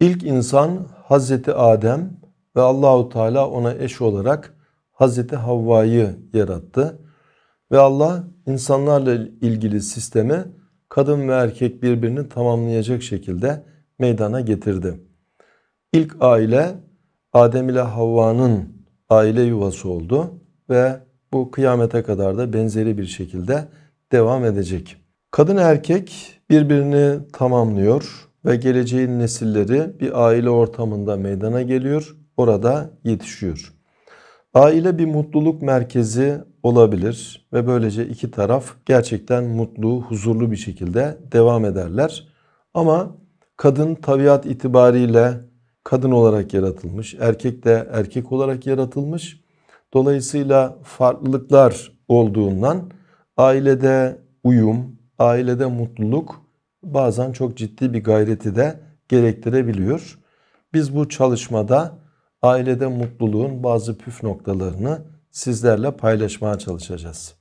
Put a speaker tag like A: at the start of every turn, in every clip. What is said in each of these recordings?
A: İlk insan Hazreti Adem ve Allahu Teala ona eş olarak Hazreti Havva'yı yarattı. Ve Allah insanlarla ilgili sistemi kadın ve erkek birbirini tamamlayacak şekilde meydana getirdi. İlk aile Adem ile Havva'nın aile yuvası oldu ve bu kıyamete kadar da benzeri bir şekilde devam edecek. Kadın erkek birbirini tamamlıyor ve geleceğin nesilleri bir aile ortamında meydana geliyor, orada yetişiyor. Aile bir mutluluk merkezi olabilir ve böylece iki taraf gerçekten mutlu, huzurlu bir şekilde devam ederler. Ama kadın tabiat itibariyle kadın olarak yaratılmış, erkek de erkek olarak yaratılmış. Dolayısıyla farklılıklar olduğundan ailede uyum, ailede mutluluk bazen çok ciddi bir gayreti de gerektirebiliyor. Biz bu çalışmada ailede mutluluğun bazı püf noktalarını sizlerle paylaşmaya çalışacağız.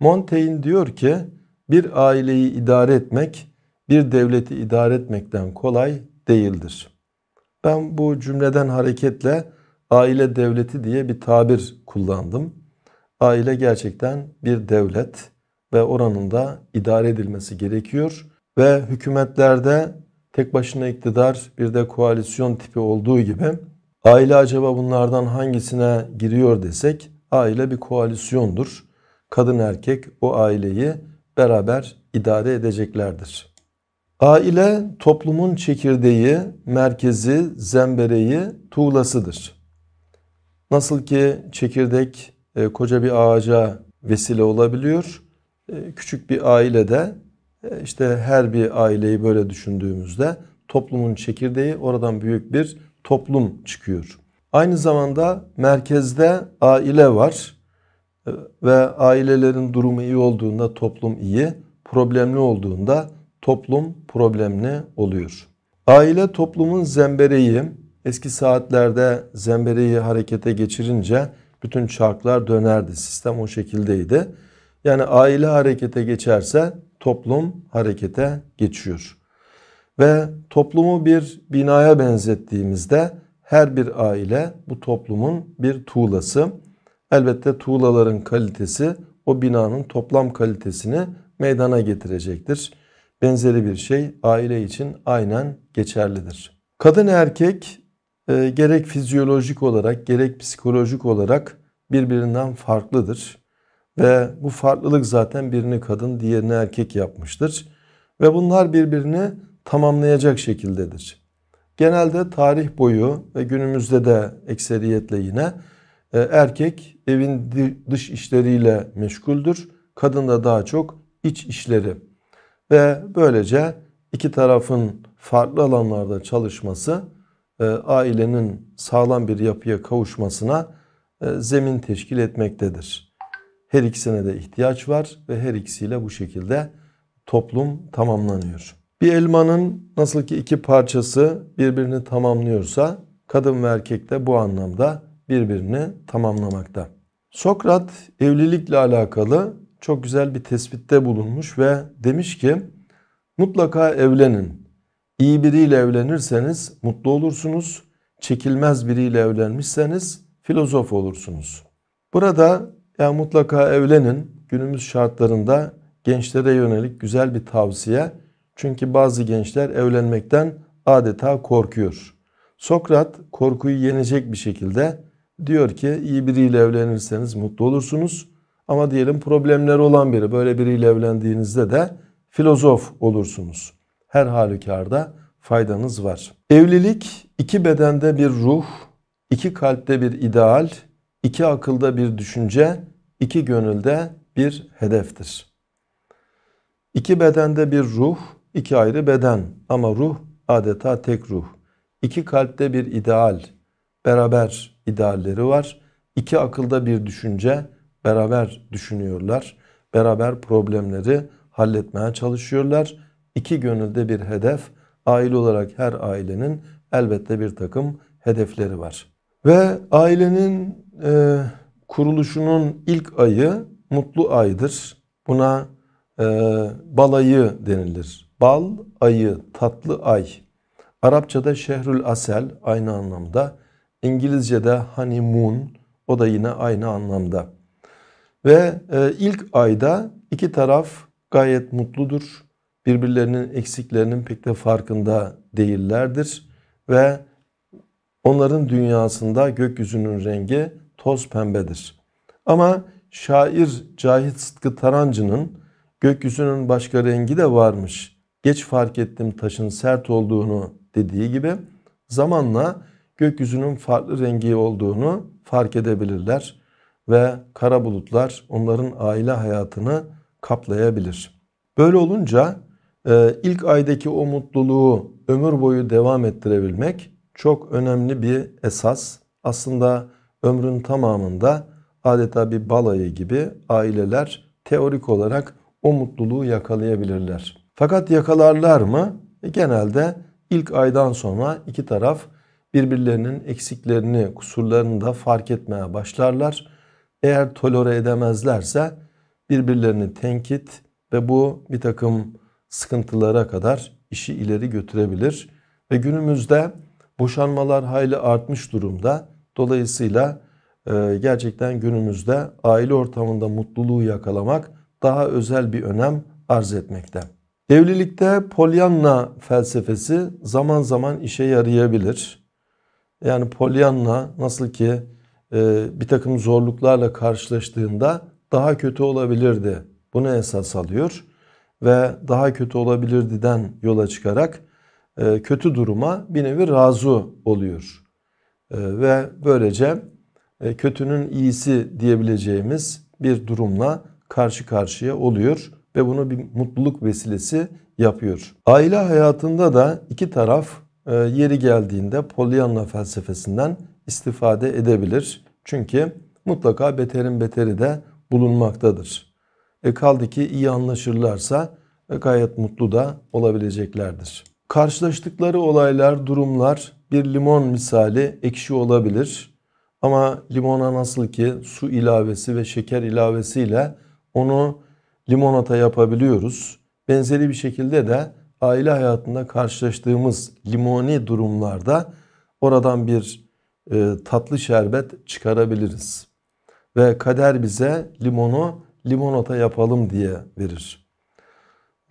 A: Montaigne diyor ki bir aileyi idare etmek bir devleti idare etmekten kolay değildir. Ben bu cümleden hareketle aile devleti diye bir tabir kullandım. Aile gerçekten bir devlet ve oranında idare edilmesi gerekiyor ve hükümetlerde tek başına iktidar bir de koalisyon tipi olduğu gibi aile acaba bunlardan hangisine giriyor desek aile bir koalisyondur. Kadın erkek o aileyi beraber idare edeceklerdir. Aile toplumun çekirdeği, merkezi, zembereği, tuğlasıdır. Nasıl ki çekirdek e, koca bir ağaca vesile olabiliyor, e, küçük bir ailede e, işte her bir aileyi böyle düşündüğümüzde toplumun çekirdeği oradan büyük bir toplum çıkıyor. Aynı zamanda merkezde aile var e, ve ailelerin durumu iyi olduğunda toplum iyi, problemli olduğunda toplum problemli oluyor. Aile toplumun zembereği, eski saatlerde zembereği harekete geçirince bütün çarklar dönerdi. Sistem o şekildeydi. Yani aile harekete geçerse toplum harekete geçiyor. Ve toplumu bir binaya benzettiğimizde her bir aile bu toplumun bir tuğlası. Elbette tuğlaların kalitesi o binanın toplam kalitesini meydana getirecektir. Benzeri bir şey aile için aynen geçerlidir. Kadın erkek e, gerek fizyolojik olarak gerek psikolojik olarak birbirinden farklıdır. Ve bu farklılık zaten birini kadın diğerini erkek yapmıştır. Ve bunlar birbirini tamamlayacak şekildedir. Genelde tarih boyu ve günümüzde de ekseriyetle yine e, erkek evin dış işleriyle meşguldür. Kadın da daha çok iç işleri. Ve böylece iki tarafın farklı alanlarda çalışması e, ailenin sağlam bir yapıya kavuşmasına e, zemin teşkil etmektedir. Her ikisine de ihtiyaç var ve her ikisiyle bu şekilde toplum tamamlanıyor. Bir elmanın nasıl ki iki parçası birbirini tamamlıyorsa kadın ve erkek de bu anlamda birbirini tamamlamakta. Sokrat evlilikle alakalı çok güzel bir tespitte bulunmuş ve demiş ki mutlaka evlenin. İyi biriyle evlenirseniz mutlu olursunuz. Çekilmez biriyle evlenmişseniz filozof olursunuz. Burada ya mutlaka evlenin. Günümüz şartlarında gençlere yönelik güzel bir tavsiye. Çünkü bazı gençler evlenmekten adeta korkuyor. Sokrat korkuyu yenecek bir şekilde diyor ki iyi biriyle evlenirseniz mutlu olursunuz. Ama diyelim problemleri olan biri böyle biriyle evlendiğinizde de filozof olursunuz. Her halükarda faydanız var. Evlilik iki bedende bir ruh, iki kalpte bir ideal, İki akılda bir düşünce, iki gönülde bir hedeftir. İki bedende bir ruh, iki ayrı beden ama ruh adeta tek ruh. İki kalpte bir ideal, beraber idealleri var. İki akılda bir düşünce, beraber düşünüyorlar. Beraber problemleri halletmeye çalışıyorlar. İki gönülde bir hedef, aile olarak her ailenin elbette bir takım hedefleri var. Ve ailenin e, kuruluşunun ilk ayı mutlu aydır. Buna e, bal ayı denilir. Bal ayı, tatlı ay. Arapçada şehrül asel aynı anlamda. İngilizce'de honeymoon o da yine aynı anlamda. Ve e, ilk ayda iki taraf gayet mutludur. Birbirlerinin eksiklerinin pek de farkında değillerdir. Ve onların dünyasında gökyüzünün rengi toz pembedir. Ama şair Cahit Sıtkı Tarancı'nın gökyüzünün başka rengi de varmış. Geç fark ettim taşın sert olduğunu dediği gibi zamanla gökyüzünün farklı rengi olduğunu fark edebilirler ve kara bulutlar onların aile hayatını kaplayabilir. Böyle olunca e, ilk aydaki o mutluluğu ömür boyu devam ettirebilmek çok önemli bir esas. Aslında ömrün tamamında adeta bir balayı gibi aileler teorik olarak o mutluluğu yakalayabilirler. Fakat yakalarlar mı? E, genelde ilk aydan sonra iki taraf birbirlerinin eksiklerini, kusurlarını da fark etmeye başlarlar. Eğer tolere edemezlerse birbirlerini tenkit ve bu bir takım sıkıntılara kadar işi ileri götürebilir. Ve günümüzde boşanmalar hayli artmış durumda. Dolayısıyla e, gerçekten günümüzde aile ortamında mutluluğu yakalamak daha özel bir önem arz etmekte. Evlilikte polyanna felsefesi zaman zaman işe yarayabilir. Yani polyanna nasıl ki e, bir takım zorluklarla karşılaştığında daha kötü olabilirdi. Bunu esas alıyor ve daha kötü olabilirdiden yola çıkarak e, kötü duruma bir nevi razı oluyor. Ee, ve böylece e, kötünün iyisi diyebileceğimiz bir durumla karşı karşıya oluyor ve bunu bir mutluluk vesilesi yapıyor. Aile hayatında da iki taraf e, yeri geldiğinde Pollyanna felsefesinden istifade edebilir. Çünkü mutlaka beterin beteri de bulunmaktadır. E kaldı ki iyi anlaşırlarsa e, gayet mutlu da olabileceklerdir. Karşılaştıkları olaylar, durumlar bir limon misali ekşi olabilir. Ama limona nasıl ki su ilavesi ve şeker ilavesiyle onu limonata yapabiliyoruz. Benzeri bir şekilde de aile hayatında karşılaştığımız limoni durumlarda oradan bir e, tatlı şerbet çıkarabiliriz. Ve kader bize limonu limonata yapalım diye verir.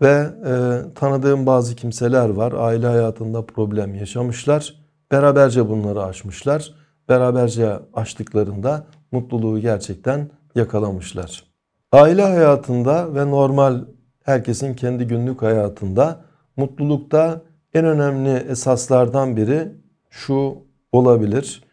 A: Ve e, tanıdığım bazı kimseler var aile hayatında problem yaşamışlar Beraberce bunları aşmışlar. Beraberce açtıklarında mutluluğu gerçekten yakalamışlar. Aile hayatında ve normal herkesin kendi günlük hayatında mutlulukta en önemli esaslardan biri şu olabilir.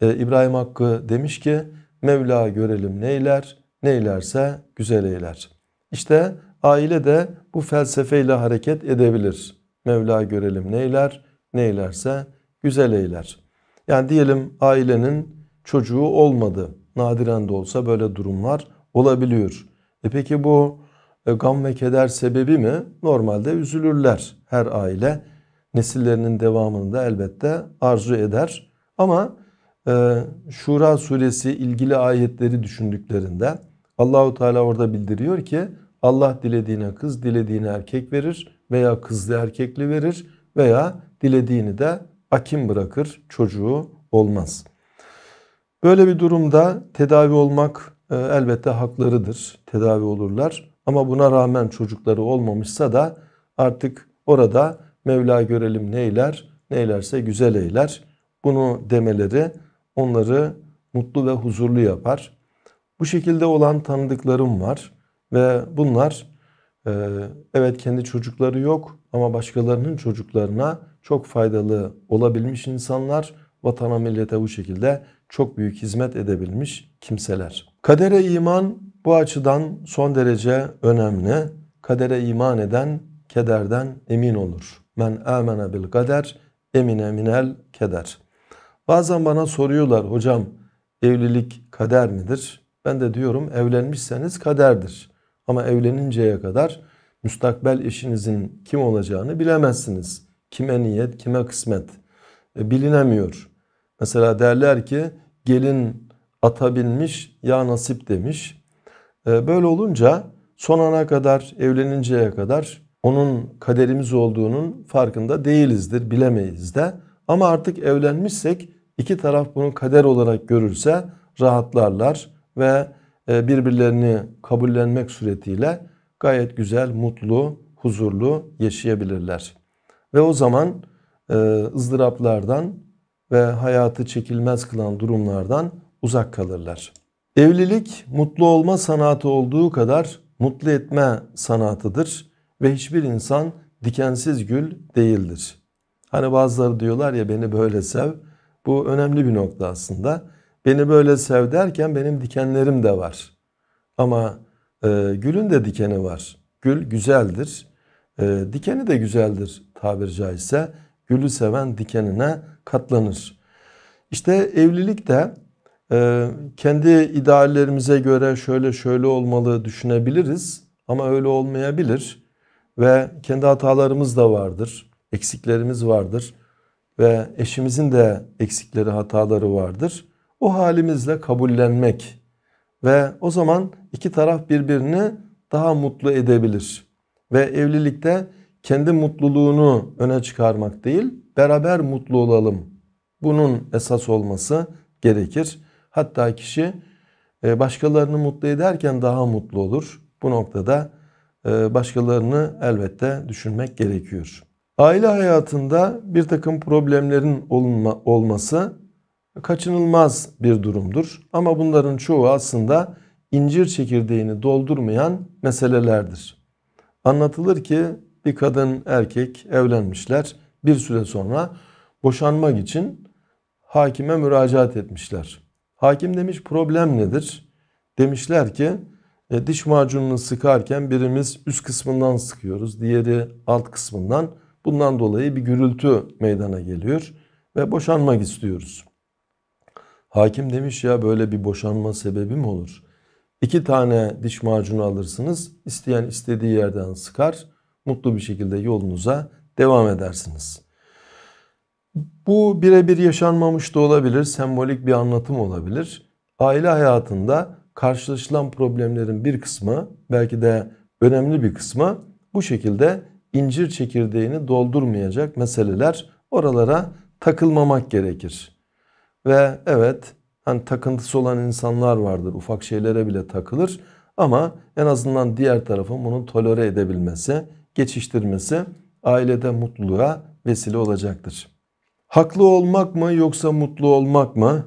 A: Ee, İbrahim Hakkı demiş ki Mevla görelim neyler, neylerse güzel eyler. İşte aile de bu felsefeyle hareket edebilir. Mevla görelim neyler, neylerse güzel eyler. Yani diyelim ailenin çocuğu olmadı. Nadiren de olsa böyle durumlar olabiliyor. E peki bu e, gam ve keder sebebi mi? Normalde üzülürler her aile. Nesillerinin devamını da elbette arzu eder. Ama e, Şura suresi ilgili ayetleri düşündüklerinde Allahu Teala orada bildiriyor ki Allah dilediğine kız, dilediğine erkek verir veya kızlı erkekli verir veya dilediğini de akim bırakır, çocuğu olmaz. Böyle bir durumda tedavi olmak e, elbette haklarıdır. Tedavi olurlar. Ama buna rağmen çocukları olmamışsa da artık orada Mevla görelim neyler, neylerse güzel eyler. Bunu demeleri onları mutlu ve huzurlu yapar. Bu şekilde olan tanıdıklarım var ve bunlar e, evet kendi çocukları yok ama başkalarının çocuklarına çok faydalı olabilmiş insanlar, vatana millete bu şekilde çok büyük hizmet edebilmiş kimseler. Kadere iman bu açıdan son derece önemli. Kadere iman eden kederden emin olur. Men amene bil kader emine minel keder. Bazen bana soruyorlar hocam evlilik kader midir? Ben de diyorum evlenmişseniz kaderdir. Ama evleninceye kadar müstakbel eşinizin kim olacağını bilemezsiniz. Kime niyet, kime kısmet e, bilinemiyor. Mesela derler ki gelin ata binmiş ya nasip demiş. E, böyle olunca son ana kadar evleninceye kadar onun kaderimiz olduğunun farkında değilizdir, bilemeyiz de. Ama artık evlenmişsek iki taraf bunu kader olarak görürse rahatlarlar ve e, birbirlerini kabullenmek suretiyle gayet güzel, mutlu, huzurlu yaşayabilirler. Ve o zaman e, ızdıraplardan ve hayatı çekilmez kılan durumlardan uzak kalırlar. Evlilik mutlu olma sanatı olduğu kadar mutlu etme sanatıdır ve hiçbir insan dikensiz gül değildir. Hani bazıları diyorlar ya beni böyle sev. Bu önemli bir nokta aslında. Beni böyle sev derken benim dikenlerim de var. Ama e, gülün de dikeni var. Gül güzeldir. E, dikeni de güzeldir tabir caizse gülü seven dikenine katlanır. İşte evlilik de e, kendi ideallerimize göre şöyle şöyle olmalı düşünebiliriz ama öyle olmayabilir ve kendi hatalarımız da vardır, eksiklerimiz vardır ve eşimizin de eksikleri hataları vardır. O halimizle kabullenmek ve o zaman iki taraf birbirini daha mutlu edebilir ve evlilikte kendi mutluluğunu öne çıkarmak değil, beraber mutlu olalım. Bunun esas olması gerekir. Hatta kişi e, başkalarını mutlu ederken daha mutlu olur. Bu noktada e, başkalarını elbette düşünmek gerekiyor. Aile hayatında bir takım problemlerin olunma, olması kaçınılmaz bir durumdur. Ama bunların çoğu aslında incir çekirdeğini doldurmayan meselelerdir. Anlatılır ki bir kadın erkek evlenmişler. Bir süre sonra boşanmak için hakime müracaat etmişler. Hakim demiş problem nedir? Demişler ki e, diş macununu sıkarken birimiz üst kısmından sıkıyoruz, diğeri alt kısmından. Bundan dolayı bir gürültü meydana geliyor ve boşanmak istiyoruz. Hakim demiş ya böyle bir boşanma sebebi mi olur? İki tane diş macunu alırsınız, isteyen istediği yerden sıkar mutlu bir şekilde yolunuza devam edersiniz. Bu birebir yaşanmamış da olabilir, sembolik bir anlatım olabilir. Aile hayatında karşılaşılan problemlerin bir kısmı, belki de önemli bir kısmı bu şekilde incir çekirdeğini doldurmayacak meseleler oralara takılmamak gerekir. Ve evet hani takıntısı olan insanlar vardır ufak şeylere bile takılır ama en azından diğer tarafın bunu tolere edebilmesi geçiştirmesi ailede mutluluğa vesile olacaktır. Haklı olmak mı yoksa mutlu olmak mı?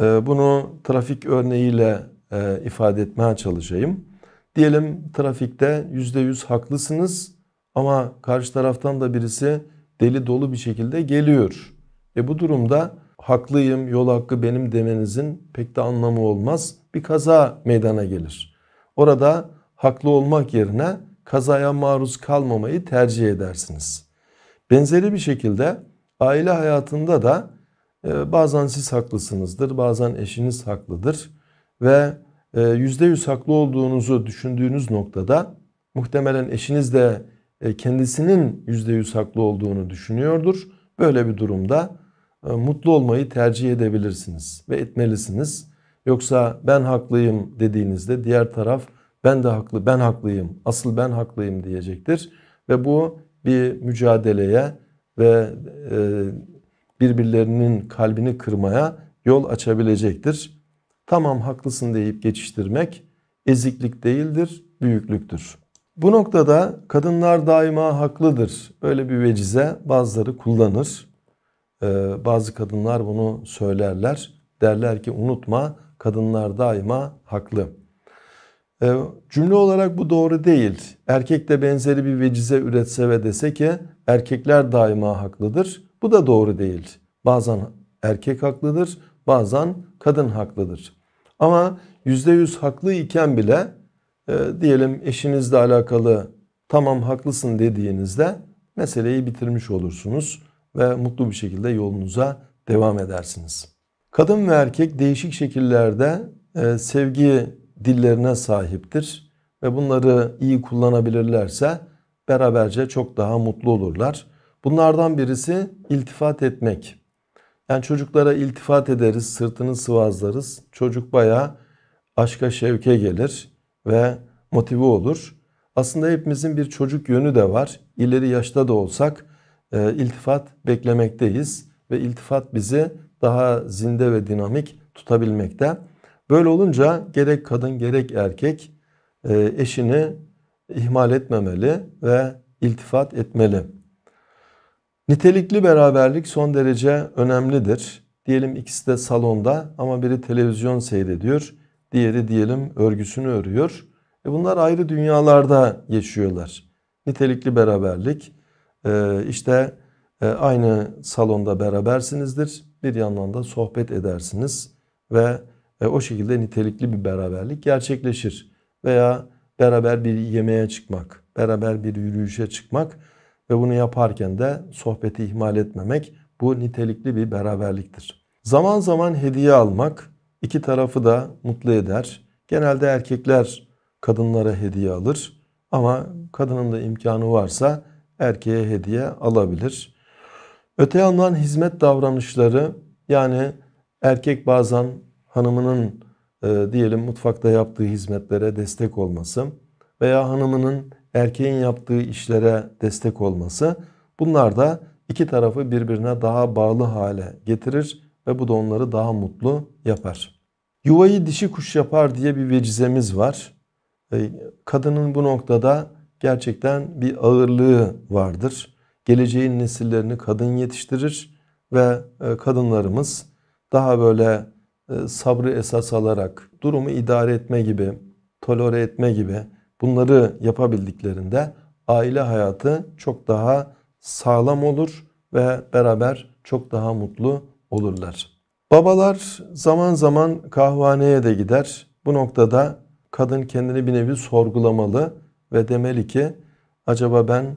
A: Ee, bunu trafik örneğiyle e, ifade etmeye çalışayım. Diyelim trafikte yüzde yüz haklısınız ama karşı taraftan da birisi deli dolu bir şekilde geliyor. E bu durumda haklıyım, yol hakkı benim demenizin pek de anlamı olmaz. Bir kaza meydana gelir. Orada haklı olmak yerine kazaya maruz kalmamayı tercih edersiniz. Benzeri bir şekilde aile hayatında da e, bazen siz haklısınızdır, bazen eşiniz haklıdır ve e, yüzde yüz haklı olduğunuzu düşündüğünüz noktada muhtemelen eşiniz de e, kendisinin yüzde yüz haklı olduğunu düşünüyordur. Böyle bir durumda mutlu olmayı tercih edebilirsiniz ve etmelisiniz. Yoksa ben haklıyım dediğinizde diğer taraf ben de haklı, ben haklıyım, asıl ben haklıyım diyecektir. Ve bu bir mücadeleye ve e, birbirlerinin kalbini kırmaya yol açabilecektir. Tamam haklısın deyip geçiştirmek eziklik değildir, büyüklüktür. Bu noktada kadınlar daima haklıdır. Böyle bir vecize bazıları kullanır. E, bazı kadınlar bunu söylerler. Derler ki unutma kadınlar daima haklı. Ee, cümle olarak bu doğru değil. Erkek de benzeri bir vecize üretse ve dese ki erkekler daima haklıdır. Bu da doğru değil. Bazen erkek haklıdır, bazen kadın haklıdır. Ama yüzde yüz haklı iken bile e, diyelim eşinizle alakalı tamam haklısın dediğinizde meseleyi bitirmiş olursunuz ve mutlu bir şekilde yolunuza devam edersiniz. Kadın ve erkek değişik şekillerde e, sevgi dillerine sahiptir ve bunları iyi kullanabilirlerse beraberce çok daha mutlu olurlar. Bunlardan birisi iltifat etmek. Yani çocuklara iltifat ederiz, sırtını sıvazlarız. Çocuk baya aşka şevke gelir ve motive olur. Aslında hepimizin bir çocuk yönü de var. İleri yaşta da olsak e, iltifat beklemekteyiz ve iltifat bizi daha zinde ve dinamik tutabilmekte. Böyle olunca gerek kadın gerek erkek e, eşini ihmal etmemeli ve iltifat etmeli. Nitelikli beraberlik son derece önemlidir. Diyelim ikisi de salonda ama biri televizyon seyrediyor, diğeri diyelim örgüsünü örüyor. E bunlar ayrı dünyalarda yaşıyorlar. Nitelikli beraberlik e, işte e, aynı salonda berabersinizdir. Bir yandan da sohbet edersiniz ve e, o şekilde nitelikli bir beraberlik gerçekleşir. Veya beraber bir yemeğe çıkmak, beraber bir yürüyüşe çıkmak ve bunu yaparken de sohbeti ihmal etmemek bu nitelikli bir beraberliktir. Zaman zaman hediye almak iki tarafı da mutlu eder. Genelde erkekler kadınlara hediye alır ama kadının da imkanı varsa erkeğe hediye alabilir. Öte yandan hizmet davranışları yani erkek bazen hanımının e, diyelim mutfakta yaptığı hizmetlere destek olması veya hanımının erkeğin yaptığı işlere destek olması bunlar da iki tarafı birbirine daha bağlı hale getirir ve bu da onları daha mutlu yapar. Yuvayı dişi kuş yapar diye bir vecizemiz var. E, kadının bu noktada gerçekten bir ağırlığı vardır. Geleceğin nesillerini kadın yetiştirir ve e, kadınlarımız daha böyle e, sabrı esas alarak, durumu idare etme gibi, tolere etme gibi bunları yapabildiklerinde aile hayatı çok daha sağlam olur ve beraber çok daha mutlu olurlar. Babalar zaman zaman kahvaneye de gider. Bu noktada kadın kendini bir nevi sorgulamalı ve demeli ki acaba ben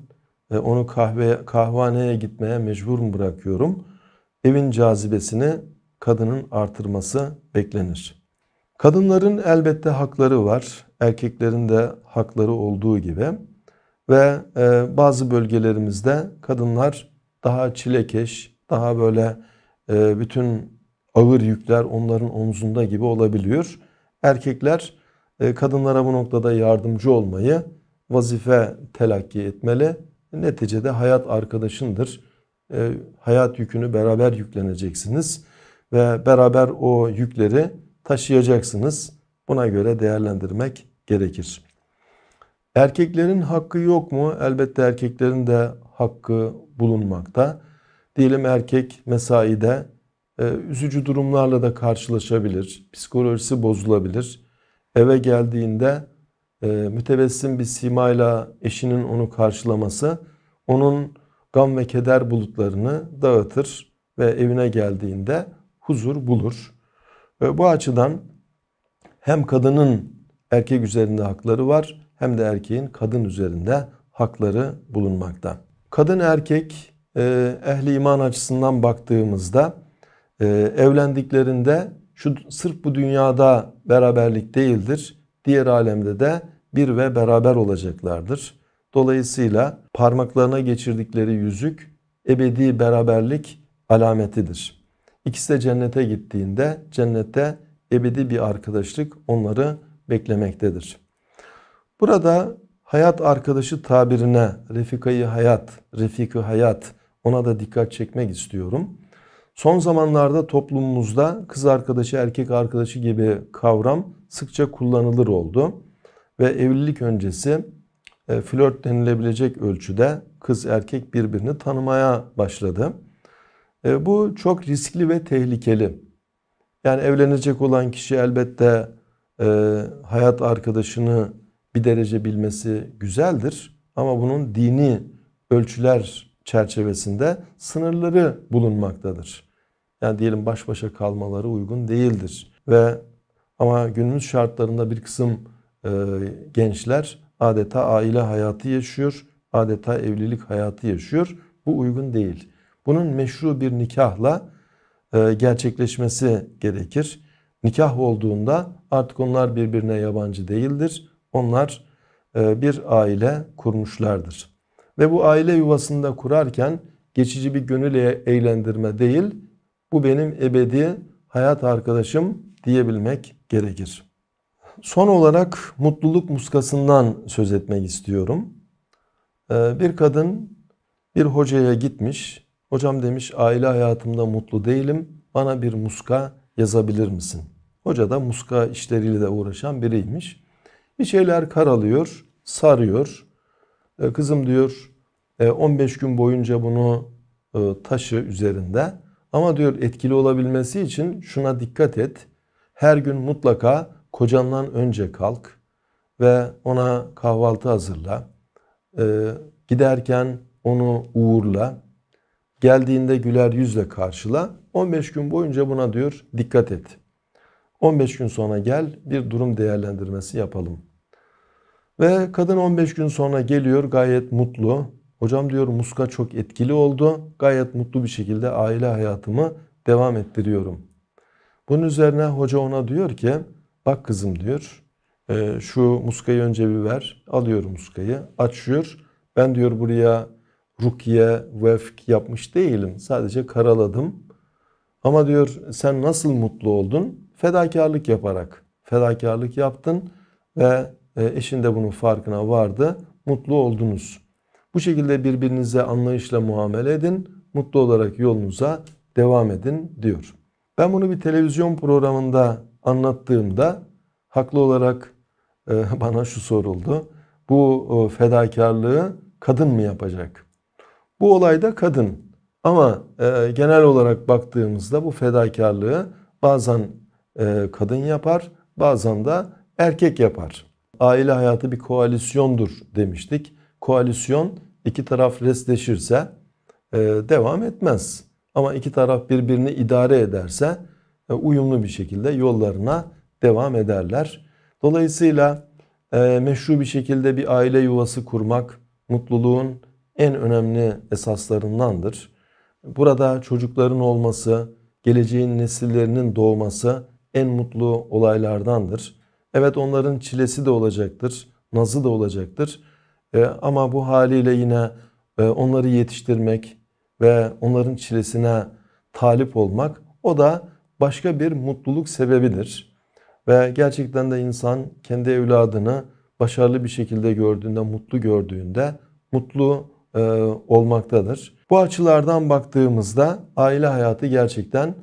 A: e, onu kahve kahvaneye gitmeye mecbur mu bırakıyorum? Evin cazibesini kadının artırması beklenir. Kadınların elbette hakları var. Erkeklerin de hakları olduğu gibi. Ve e, bazı bölgelerimizde kadınlar daha çilekeş, daha böyle e, bütün ağır yükler onların omzunda gibi olabiliyor. Erkekler e, kadınlara bu noktada yardımcı olmayı vazife telakki etmeli. Neticede hayat arkadaşındır. E, hayat yükünü beraber yükleneceksiniz ve beraber o yükleri taşıyacaksınız. Buna göre değerlendirmek gerekir. Erkeklerin hakkı yok mu? Elbette erkeklerin de hakkı bulunmakta. Diyelim erkek mesaide e, üzücü durumlarla da karşılaşabilir. Psikolojisi bozulabilir. Eve geldiğinde e, mütebessim bir simayla eşinin onu karşılaması onun gam ve keder bulutlarını dağıtır ve evine geldiğinde huzur bulur. Bu açıdan hem kadının erkek üzerinde hakları var hem de erkeğin kadın üzerinde hakları bulunmakta. Kadın erkek e, ehli iman açısından baktığımızda e, evlendiklerinde şu sırf bu dünyada beraberlik değildir. Diğer alemde de bir ve beraber olacaklardır. Dolayısıyla parmaklarına geçirdikleri yüzük ebedi beraberlik alametidir. İkisi de cennete gittiğinde cennette ebedi bir arkadaşlık onları beklemektedir. Burada hayat arkadaşı tabirine refikayı hayat, refikü hayat ona da dikkat çekmek istiyorum. Son zamanlarda toplumumuzda kız arkadaşı erkek arkadaşı gibi kavram sıkça kullanılır oldu. Ve evlilik öncesi e, flört denilebilecek ölçüde kız erkek birbirini tanımaya başladı. E, bu çok riskli ve tehlikeli. Yani evlenecek olan kişi elbette e, hayat arkadaşını bir derece bilmesi güzeldir. Ama bunun dini ölçüler çerçevesinde sınırları bulunmaktadır. Yani diyelim baş başa kalmaları uygun değildir. Ve ama günümüz şartlarında bir kısım e, gençler adeta aile hayatı yaşıyor, adeta evlilik hayatı yaşıyor. Bu uygun değil. Bunun meşru bir nikahla e, gerçekleşmesi gerekir. Nikah olduğunda artık onlar birbirine yabancı değildir. Onlar e, bir aile kurmuşlardır. Ve bu aile yuvasında kurarken geçici bir gönül e, eğlendirme değil, bu benim ebedi hayat arkadaşım diyebilmek gerekir. Son olarak mutluluk muskasından söz etmek istiyorum. Bir kadın bir hocaya gitmiş, Hocam demiş aile hayatımda mutlu değilim. Bana bir muska yazabilir misin? Hoca da muska işleriyle de uğraşan biriymiş. Bir şeyler karalıyor, sarıyor. E, Kızım diyor 15 e, gün boyunca bunu e, taşı üzerinde. Ama diyor etkili olabilmesi için şuna dikkat et. Her gün mutlaka kocandan önce kalk ve ona kahvaltı hazırla. Giderken onu uğurla. Geldiğinde güler yüzle karşıla. 15 gün boyunca buna diyor dikkat et. 15 gün sonra gel bir durum değerlendirmesi yapalım. Ve kadın 15 gün sonra geliyor gayet mutlu. Hocam diyor muska çok etkili oldu. Gayet mutlu bir şekilde aile hayatımı devam ettiriyorum. Bunun üzerine hoca ona diyor ki bak kızım diyor ee, şu muskayı önce bir ver. Alıyorum muskayı açıyor. Ben diyor buraya rukiye, vefk yapmış değilim. Sadece karaladım. Ama diyor sen nasıl mutlu oldun? Fedakarlık yaparak. Fedakarlık yaptın ve e, eşin de bunun farkına vardı. Mutlu oldunuz. Bu şekilde birbirinize anlayışla muamele edin. Mutlu olarak yolunuza devam edin diyor. Ben bunu bir televizyon programında anlattığımda haklı olarak e, bana şu soruldu. Bu fedakarlığı kadın mı yapacak? Bu olayda kadın ama e, genel olarak baktığımızda bu fedakarlığı bazen e, kadın yapar bazen de erkek yapar. Aile hayatı bir koalisyondur demiştik. Koalisyon iki taraf resleşirse e, devam etmez. Ama iki taraf birbirini idare ederse e, uyumlu bir şekilde yollarına devam ederler. Dolayısıyla e, meşru bir şekilde bir aile yuvası kurmak, mutluluğun en önemli esaslarındandır. Burada çocukların olması, geleceğin nesillerinin doğması en mutlu olaylardandır. Evet onların çilesi de olacaktır, nazı da olacaktır. E, ama bu haliyle yine e, onları yetiştirmek ve onların çilesine talip olmak o da başka bir mutluluk sebebidir. Ve gerçekten de insan kendi evladını başarılı bir şekilde gördüğünde, mutlu gördüğünde mutlu e, olmaktadır. Bu açılardan baktığımızda aile hayatı gerçekten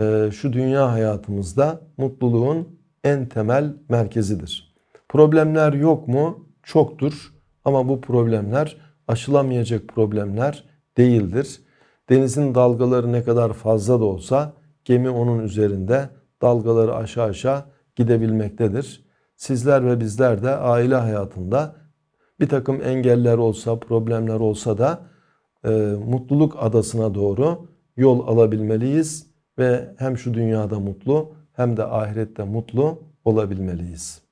A: e, şu dünya hayatımızda mutluluğun en temel merkezidir. Problemler yok mu? Çoktur ama bu problemler aşılamayacak problemler değildir. Denizin dalgaları ne kadar fazla da olsa gemi onun üzerinde dalgaları aşağı aşağı gidebilmektedir. Sizler ve bizler de aile hayatında bir takım engeller olsa, problemler olsa da e, mutluluk adasına doğru yol alabilmeliyiz ve hem şu dünyada mutlu hem de ahirette mutlu olabilmeliyiz.